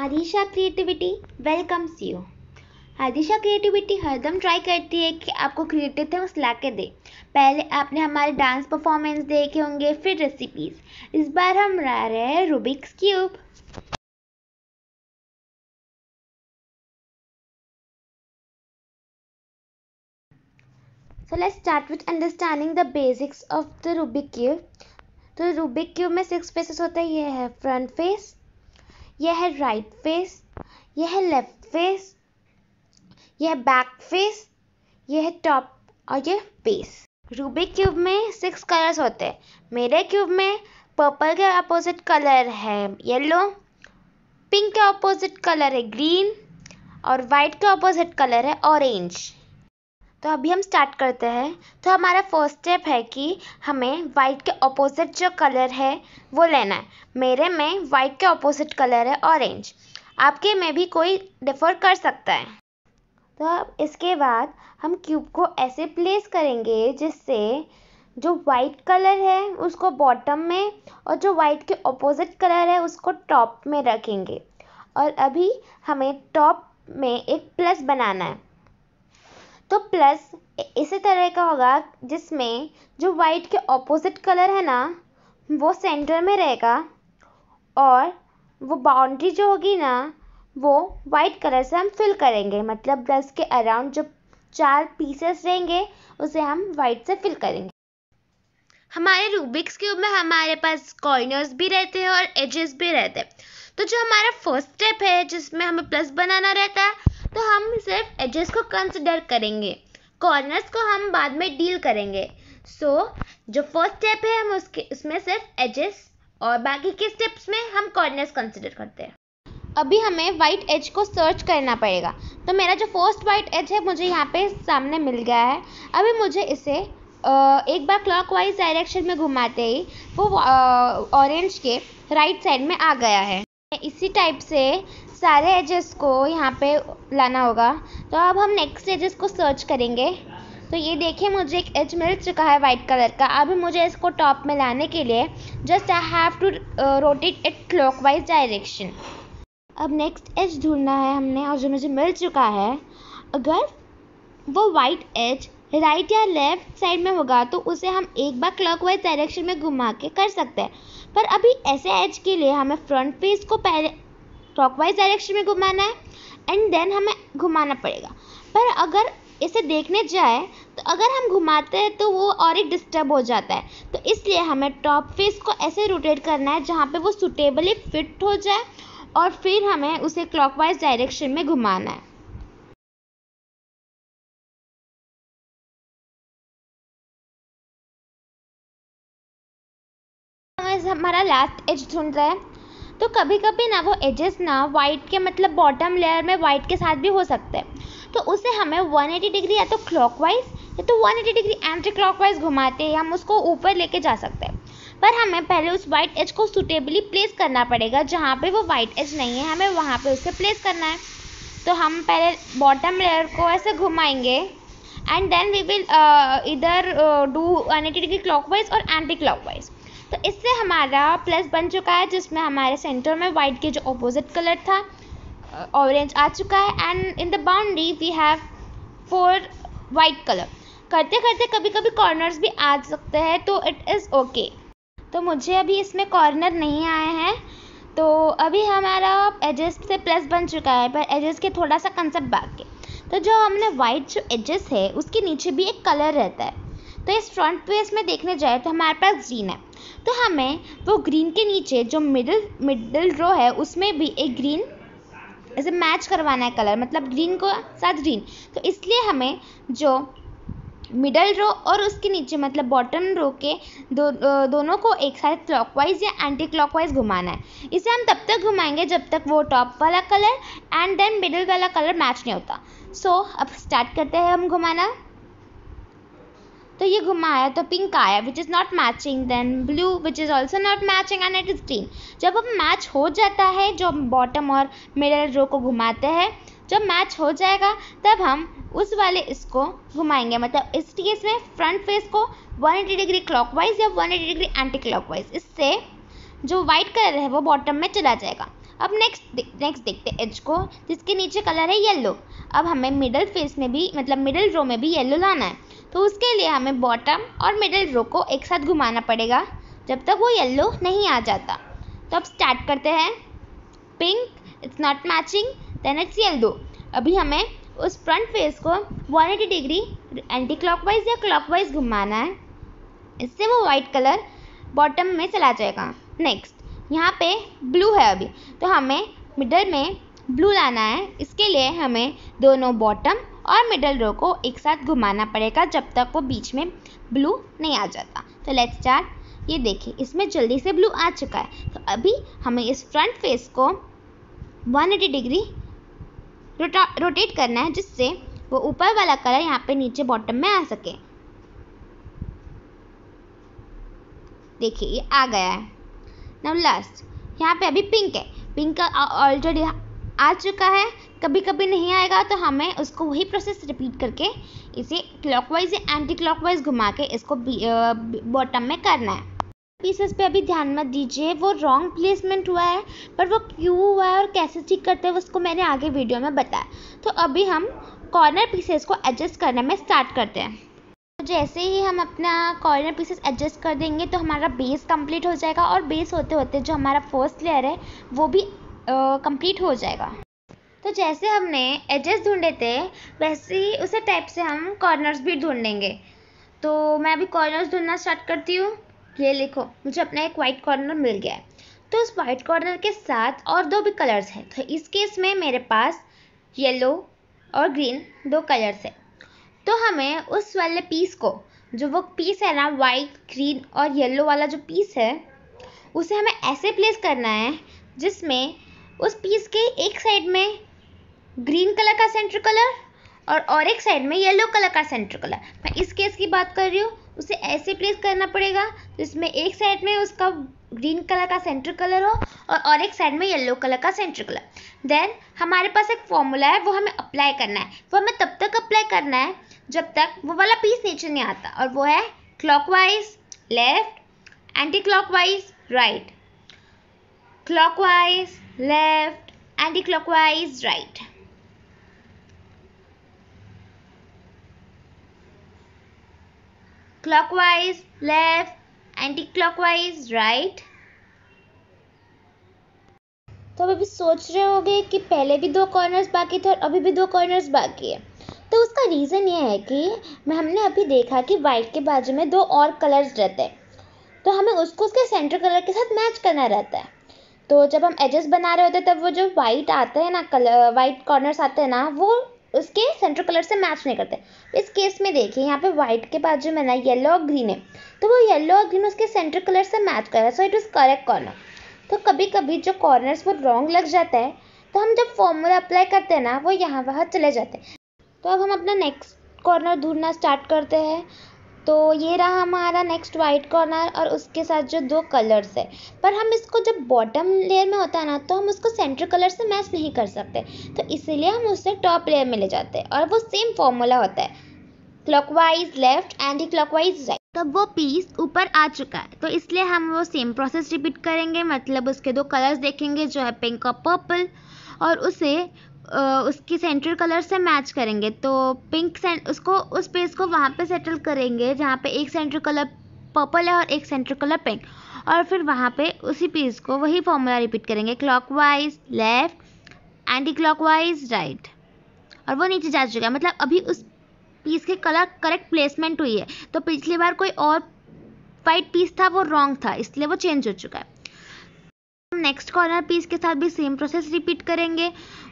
Adisha creativity welcomes you Adisha creativity हरदम try करती है कि आपको क्रिएटिव थिंग्स ला के दे पहले आपने हमारे डांस परफॉर्मेंस देखे होंगे फिर रेसिपीज इस बार हम ला रहे हैं Rubik's cube so let's start with understanding the basics of the Rubik cube तो रूबिक क्यूब में सिक्स फेसेस होते हैं ये है फ्रंट फेस यह राइट फेस यह लेफ्ट फेस यह बैक फेस यह टॉप और यह फेस रूबिक क्यूब में सिक्स कलर्स होते हैं मेरे क्यूब में पर्पल के अपोजिट कलर है येलो पिंक के अपोजिट कलर है ग्रीन और वाइट का अपोजिट कलर है ऑरेंज तो अभी हम स्टार्ट करते हैं तो हमारा फर्स्ट स्टेप है कि हमें वाइट के ऑपोजिट जो कलर है वो लेना है मेरे में वाइट के ऑपोजिट कलर है ऑरेंज आपके में भी कोई डिफर कर सकता है तो अब इसके बाद हम क्यूब को ऐसे प्लेस करेंगे जिससे जो वाइट कलर है उसको बॉटम में और जो वाइट के ऑपोजिट कलर है उसको टॉप में रखेंगे और अभी हमें टॉप में एक प्लस बनाना है तो प्लस इसी तरह का होगा जिसमें जो वाइट के ऑपोजिट कलर है ना वो सेंटर में रहेगा और वो बाउंड्री जो होगी ना वो वाइट कलर से हम फिल करेंगे मतलब ब्रश के अराउंड जो चार पीसेस रहेंगे उसे हम वाइट से फिल करेंगे हमारे रूबिक्स क्यूब में हमारे पास कॉर्नर्स भी रहते हैं और एजेस भी रहते हैं तो जो हमारा फर्स्ट स्टेप है जिसमें हमें प्लस बनाना रहता है तो हम सिर्फ एजेस को कंसिडर करेंगे कॉर्नर्स को हम बाद में डील करेंगे सो so, जो फर्स्ट स्टेप है हम उसके उसमें सिर्फ एजेस और बाकी के स्टेप्स में हम कॉर्नर्स कंसिडर करते हैं अभी हमें वाइट एज को सर्च करना पड़ेगा तो मेरा जो फर्स्ट वाइट एज है मुझे यहाँ पे सामने मिल गया है अभी मुझे इसे एक बार क्लॉकवाइज डायरेक्शन में घुमाते ही वो ऑरेंज के राइट साइड में आ गया है इसी टाइप से सारे एजेस को यहाँ पे लाना होगा तो अब हम नेक्स्ट एजेस को सर्च करेंगे तो ये देखिए मुझे एक एज मिल चुका है वाइट कलर का अब मुझे इसको टॉप में लाने के लिए just I have to rotate it clockwise direction अब नेक्स्ट एज ढूंढना है हमने और जो मुझे मिल चुका है अगर वो वाइट एज राइट या लेफ्ट साइड में होगा तो उसे हम एक बार क्लॉक वाइज डायरेक्शन में घुमा के कर सकते हैं पर अभी ऐसे एज के लिए हमें फ्रंट फेस को पहले क्लॉकवाइज डायरेक्शन में घुमाना है एंड देन हमें घुमाना पड़ेगा पर अगर इसे देखने जाए तो अगर हम घुमाते हैं तो वो और ही डिस्टर्ब हो जाता है तो इसलिए हमें टॉप फेस को ऐसे रोटेट करना है जहाँ पे वो सुटेबली फिट हो जाए और फिर हमें उसे क्लॉकवाइज डायरेक्शन में घुमाना है एजेस हमारा लास्ट एज ढूंढ रहा है तो कभी कभी ना वो एजेस ना वाइट के मतलब बॉटम लेयर में वाइट के साथ भी हो सकते हैं तो उसे हमें 180 डिग्री या तो क्लॉकवाइज या तो 180 डिग्री एंटी क्लॉकवाइज घुमाते हैं हम उसको ऊपर लेके जा सकते हैं पर हमें पहले उस वाइट एज को सुटेबली प्लेस करना पड़ेगा जहाँ पे वो वाइट एज नहीं है हमें वहाँ पे उसे प्लेस करना है तो हम पहले बॉटम लेयर को ऐसे घुमाएंगे एंड देन वी विल इधर do one eighty degree clockwise और एंटी क्लॉकवाइज तो इससे हमारा प्लस बन चुका है जिसमें हमारे सेंटर में वाइट के जो अपोजिट कलर था ऑरेंज आ चुका है and in the boundary we have four white colour करते करते कभी कभी कॉर्नर्स भी आ सकते हैं तो इट इज़ ओके तो मुझे अभी इसमें कॉर्नर नहीं आए हैं तो अभी हमारा एजेस से प्लस बन चुका है पर एजेस के थोड़ा सा कंसेप्ट बाकी तो जो हमने वाइट जो एजेस है उसके नीचे भी एक कलर रहता है तो इस फ्रंट पे इसमें देखने जाए तो हमारे पास ग्रीन है तो हमें वो ग्रीन के नीचे जो मिडिल मिडिल रो है उसमें भी एक ग्रीन ऐसे मैच करवाना है कलर मतलब ग्रीन को साथ ग्रीन तो इसलिए हमें जो मिडल रो और उसके नीचे मतलब बॉटम रो के दो, दोनों को एक साथ क्लॉकवाइज या एंटी क्लॉकवाइज घुमाना है इसे हम तब तक घुमाएंगे जब तक वो टॉप वाला कलर एंड देन मिडल वाला कलर मैच नहीं होता सो so, अब स्टार्ट करते हैं हम घुमाना तो ये घुमाया तो पिंक आया which is not matching then blue which is also not matching and it is green जब अब मैच हो जाता है जो बॉटम और मिडल रो को घुमाते हैं जब मैच हो जाएगा तब हम उस वाले इसको घुमाएंगे मतलब इस केस में फ्रंट फेस को 180 डिग्री क्लॉकवाइज या 180 डिग्री एंटी क्लॉकवाइज इससे जो वाइट कलर है वो बॉटम में चला जाएगा अब नेक्स्ट नेक्स्ट देखते हैं एज को जिसके नीचे कलर है येलो अब हमें मिडल फेस में भी मतलब मिडल रो में भी येलो लाना है तो उसके लिए हमें बॉटम और मिडिल रो को एक साथ घुमाना पड़ेगा जब तक वो येल्लो नहीं आ जाता तो अब स्टार्ट करते हैं pink it's not matching then it's yellow अभी हमें उस फ्रंट फेस को 180 डिग्री एंटी क्लॉकवाइज या क्लॉकवाइज घुमाना है इससे वो वाइट कलर बॉटम में चला जाएगा नेक्स्ट यहाँ पे ब्लू है अभी तो हमें मिडल में ब्लू लाना है इसके लिए हमें दोनों बॉटम और मिडल रो को एक साथ घुमाना पड़ेगा जब तक वो बीच में ब्लू नहीं आ जाता तो लेट्स स्टार्ट ये देखिए इसमें जल्दी से ब्लू आ चुका है तो अभी हमें इस फ्रंट फेस को 180 डिग्री रोटा रोटेट करना है जिससे वो ऊपर वाला कलर यहाँ पे नीचे बॉटम में आ सके देखिए ये आ गया है नव लास्ट यहाँ पे अभी पिंक है पिंक का ऑलरेडी आ चुका है कभी कभी नहीं आएगा तो हमें उसको वही प्रोसेस रिपीट करके इसे क्लॉकवाइज या एंटी क्लॉकवाइज घुमा के इसको बॉटम में करना है पीसेस पे अभी ध्यान मत दीजिए वो रॉन्ग प्लेसमेंट हुआ है पर वो क्यों हुआ है और कैसे ठीक करते हैं उसको मैंने आगे वीडियो में बताया तो अभी हम कॉर्नर पीसेस को एडजस्ट करने में स्टार्ट करते हैं तो जैसे ही हम अपना कॉर्नर पीसेस एडजस्ट कर देंगे तो हमारा बेस कंप्लीट हो जाएगा और बेस होते होते जो हमारा फर्स्ट लेयर है वो भी कंप्लीट हो जाएगा तो जैसे हमने एजेस ढूंढे थे वैसे ही उसी टाइप से हम कॉर्नर्स भी ढूंढेंगे तो मैं अभी कॉर्नर्स ढूंढना स्टार्ट करती हूँ ये लिखो मुझे अपना एक वाइट कॉर्नर मिल गया है तो उस वाइट कॉर्नर के साथ और दो भी कलर्स हैं तो इस केस में मेरे पास येलो और ग्रीन दो कलर्स है तो हमें उस वाले पीस को जो वो पीस है ना वाइट ग्रीन और येलो वाला जो पीस है उसे हमें ऐसे प्लेस करना है जिसमें उस पीस के एक साइड में ग्रीन कलर का सेंटर कलर और और एक साइड में येलो कलर का सेंटर कलर मैं इस केस की बात कर रही हूँ उसे ऐसे प्लेस करना पड़ेगा जिसमें एक साइड में उसका ग्रीन कलर का सेंटर कलर हो और और एक साइड में येलो कलर का सेंटर कलर देन हमारे पास एक फॉर्मूला है वो हमें अप्लाई करना है वो हमें तब तक अप्लाई करना है जब तक वो वाला पीस नीचे नहीं आता और वो है clockwise left anti clockwise right clockwise left anti-clockwise right clockwise left anti-clockwise right तो अब अभी सोच रहे होंगे कि पहले भी दो कॉर्नर्स बाकी थे और अभी भी दो कॉर्नर्स बाकी है तो उसका रीज़न ये है कि हमने अभी देखा कि वाइट के बाजू में दो और कलर्स रहते हैं तो हमें उसको उसके सेंटर कलर के साथ मैच करना रहता है तो जब हम एजेस बना रहे होते हैं तब वो जो वाइट आते हैं ना कलर वाइट कॉर्नर्स आते हैं ना वो उसके सेंट्रल कलर से मैच नहीं करते इस केस में देखिए यहाँ पे वाइट के पास जो मैंने येलो और ग्रीन है तो वो येलो और ग्रीन उसके सेंट्रल कलर से मैच कर रहा है so it is correct corner तो कभी कभी जो कॉर्नर्स वो रॉन्ग लग जाता है तो हम जब फॉर्मूला अप्लाई करते हैं ना वो यहाँ वहाँ चले जाते हैं तो अब हम अपना नेक्स्ट कॉर्नर ढूंढना स्टार्ट करते हैं तो ये रहा हमारा नेक्स्ट वाइट कॉर्नर और उसके साथ जो दो कलर्स है पर हम इसको जब बॉटम लेयर में होता है ना तो हम उसको सेंटर कलर से मैच नहीं कर सकते तो इसीलिए हम उससे टॉप लेयर में ले जाते हैं और वो सेम फॉर्मूला होता है clockwise left anti clockwise right तो वो पीस ऊपर आ चुका है तो इसलिए हम वो सेम प्रोसेस रिपीट करेंगे मतलब उसके दो कलर्स देखेंगे जो है पिंक और पर्पल और उसे उसकी सेंट्रल कलर से मैच करेंगे तो पिंक उसको उस पेज को वहाँ पे सेटल करेंगे जहाँ पे एक सेंट्रल कलर पर्पल है और एक सेंट्रल कलर पिंक और फिर वहाँ पे उसी पेज को वही फॉर्मूला रिपीट करेंगे clockwise left anti clockwise right और वो नीचे जा चुका है मतलब अभी उस पीस के कलर करेक्ट प्लेसमेंट हुई है तो पिछली बार कोई और वाइट पीस था वो रॉन्ग था इसलिए वो चेंज हो चुका है नेक्स्ट कॉर्नर पीस के साथ भी सेम प्रोसेस रिपीट करेंगे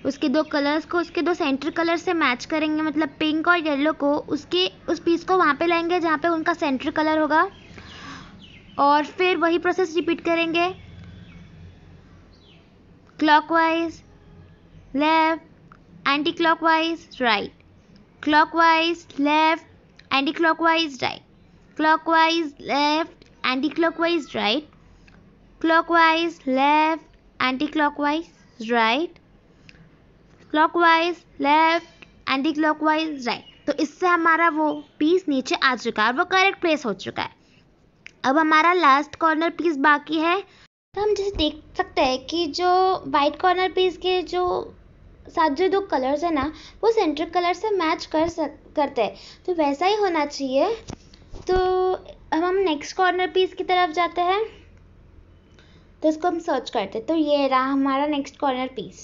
उसके दो कलर्स को उसके दो सेंटर कलर से मैच करेंगे मतलब पिंक और येलो को उसके उस पीस को वहाँ पे लाएंगे जहाँ पे उनका सेंटर कलर होगा और फिर वही प्रोसेस रिपीट करेंगे clockwise left anti clockwise right clockwise left anti clockwise right clockwise left anti clockwise right clockwise left anti-clockwise right clockwise left anti-clockwise right तो इससे हमारा वो पीस नीचे आ चुका है और वो करेक्ट प्लेस हो चुका है अब हमारा लास्ट कॉर्नर पीस बाकी है तो हम जैसे देख सकते हैं कि जो वाइट कॉर्नर पीस के जो साथ जो दो कलर्स है ना वो सेंट्रल कलर से मैच कर सक करते हैं तो वैसा ही होना चाहिए तो अब हम नेक्स्ट कॉर्नर पीस की तरफ जाते हैं तो इसको हम सर्च करते हैं तो ये रहा हमारा नेक्स्ट कॉर्नर पीस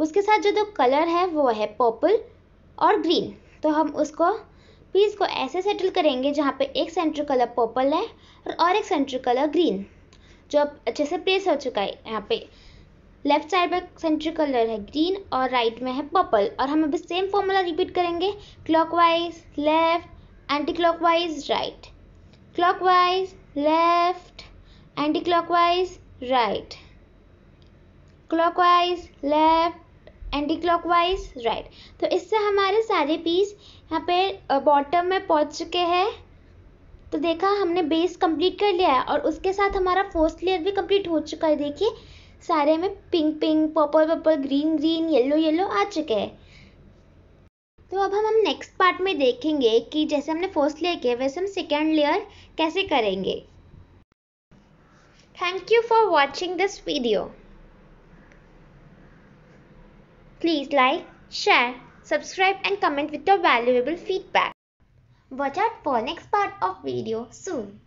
उसके साथ जो दो कलर है वो है पर्पल और ग्रीन तो हम उसको पीस को ऐसे सेटल करेंगे जहाँ पे एक सेंटर कलर पर्पल है और, और एक सेंटर कलर ग्रीन जो अब अच्छे से प्लेस हो चुका है यहाँ पे लेफ्ट साइड पर सेंटर कलर है ग्रीन और राइट में है पर्पल और हम अभी सेम फॉर्मूला रिपीट करेंगे clockwise left anti clockwise right clockwise left anti clockwise right clockwise left anti clockwise right तो इससे हमारे सारे पीस यहाँ पे बॉटम में पहुंच चुके हैं तो देखा हमने बेस कंप्लीट कर लिया है और उसके साथ हमारा फोर्स्ट लेयर भी कंप्लीट हो चुका है देखिए सारे में pink pink purple purple green green yellow yellow आ चुके हैं तो अब हम हम नेक्स्ट पार्ट में देखेंगे कि जैसे हमने फर्स्ट लेयर किया वैसे हम सेकेंड लेयर कैसे करेंगे Thank you for watching this video. Please like, share, subscribe and comment with your valuable feedback. Watch out for next part of video soon.